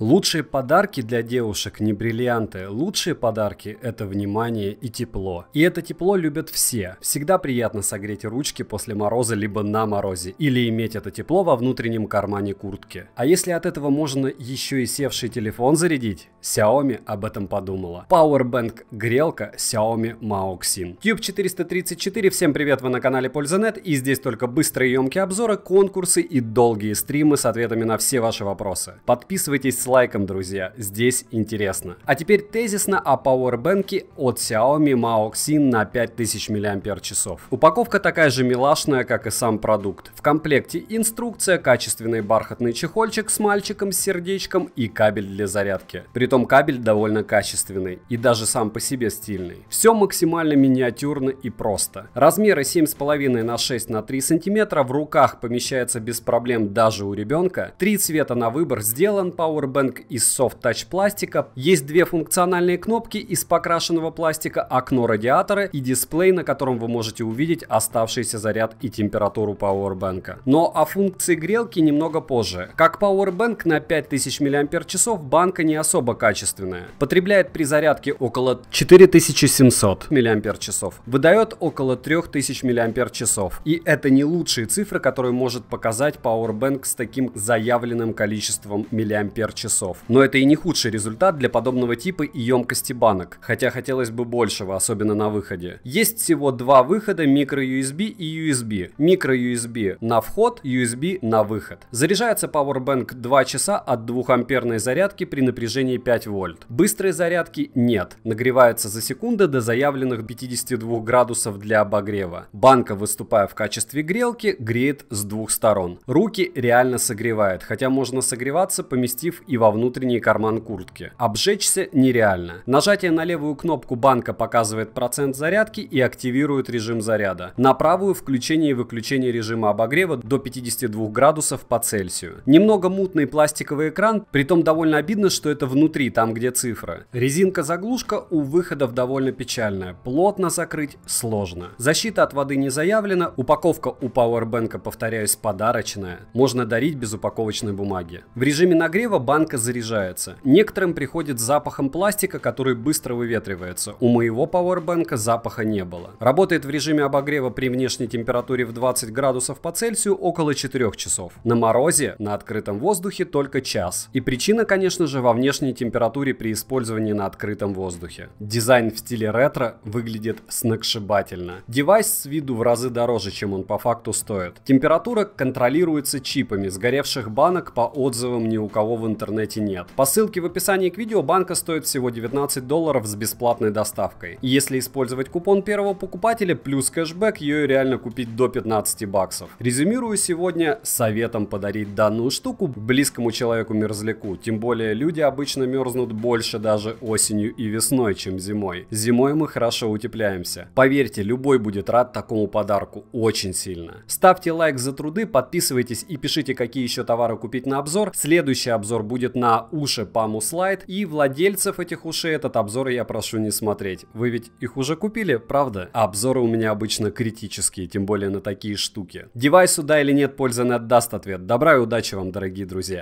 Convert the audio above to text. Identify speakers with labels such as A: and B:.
A: Лучшие подарки для девушек не бриллианты. Лучшие подарки – это внимание и тепло. И это тепло любят все. Всегда приятно согреть ручки после мороза либо на морозе, или иметь это тепло во внутреннем кармане куртки. А если от этого можно еще и севший телефон зарядить? Xiaomi об этом подумала. Powerbank грелка Xiaomi Maoxin. Cube 434, всем привет, вы на канале Пользанет, и здесь только быстрые емкие обзоры, конкурсы и долгие стримы с ответами на все ваши вопросы. Подписывайтесь, лайком, друзья, здесь интересно. А теперь тезисно о пауэрбэнке от Xiaomi Maoxin на 5000 мАч. Упаковка такая же милашная, как и сам продукт. В комплекте инструкция, качественный бархатный чехольчик с мальчиком с сердечком и кабель для зарядки. Притом кабель довольно качественный и даже сам по себе стильный. Все максимально миниатюрно и просто. Размеры 7,5 на 6 на 3 см в руках помещается без проблем даже у ребенка. Три цвета на выбор сделан Powerbank Powerbank из Soft Touch пластика. Есть две функциональные кнопки из покрашенного пластика, окно радиатора и дисплей, на котором вы можете увидеть оставшийся заряд и температуру Powerbank. Но о функции грелки немного позже. Как Powerbank на 5000 мАч банка не особо качественная. Потребляет при зарядке около 4700 мАч. Выдает около 3000 мАч. И это не лучшие цифры, которые может показать Powerbank с таким заявленным количеством миллиампер часов. Но это и не худший результат для подобного типа и емкости банок, хотя хотелось бы большего, особенно на выходе. Есть всего два выхода microUSB и USB. MicroUSB на вход, USB на выход. Заряжается Powerbank 2 часа от 2 амперной зарядки при напряжении 5 вольт. Быстрой зарядки нет, нагревается за секунды до заявленных 52 градусов для обогрева. Банка, выступая в качестве грелки, греет с двух сторон. Руки реально согревает, хотя можно согреваться, поместив и во внутренний карман куртки. Обжечься нереально. Нажатие на левую кнопку банка показывает процент зарядки и активирует режим заряда. На правую включение и выключение режима обогрева до 52 градусов по Цельсию. Немного мутный пластиковый экран, при том довольно обидно, что это внутри, там где цифры. Резинка-заглушка у выходов довольно печальная, плотно закрыть сложно. Защита от воды не заявлена, упаковка у Powerbank, повторяюсь, подарочная. Можно дарить без упаковочной бумаги. В режиме нагрева банк банка заряжается. Некоторым приходит с запахом пластика, который быстро выветривается. У моего пауэрбэнка запаха не было. Работает в режиме обогрева при внешней температуре в 20 градусов по Цельсию около 4 часов. На морозе, на открытом воздухе только час. И причина, конечно же, во внешней температуре при использовании на открытом воздухе. Дизайн в стиле ретро выглядит сногсшибательно. Девайс с виду в разы дороже, чем он по факту стоит. Температура контролируется чипами сгоревших банок по отзывам ни у кого в интернете интернете нет. По ссылке в описании к видео банка стоит всего 19 долларов с бесплатной доставкой. если использовать купон первого покупателя плюс кэшбэк, ее реально купить до 15 баксов. Резюмирую сегодня советом подарить данную штуку близкому человеку мерзляку. Тем более люди обычно мерзнут больше даже осенью и весной, чем зимой. Зимой мы хорошо утепляемся. Поверьте, любой будет рад такому подарку очень сильно. Ставьте лайк за труды, подписывайтесь и пишите, какие еще товары купить на обзор. Следующий обзор будет будет на уши Паму Слайд, и владельцев этих ушей этот обзор я прошу не смотреть. Вы ведь их уже купили, правда? обзоры у меня обычно критические, тем более на такие штуки. Девайсу да или нет пользы не отдаст ответ. Добра и удачи вам, дорогие друзья.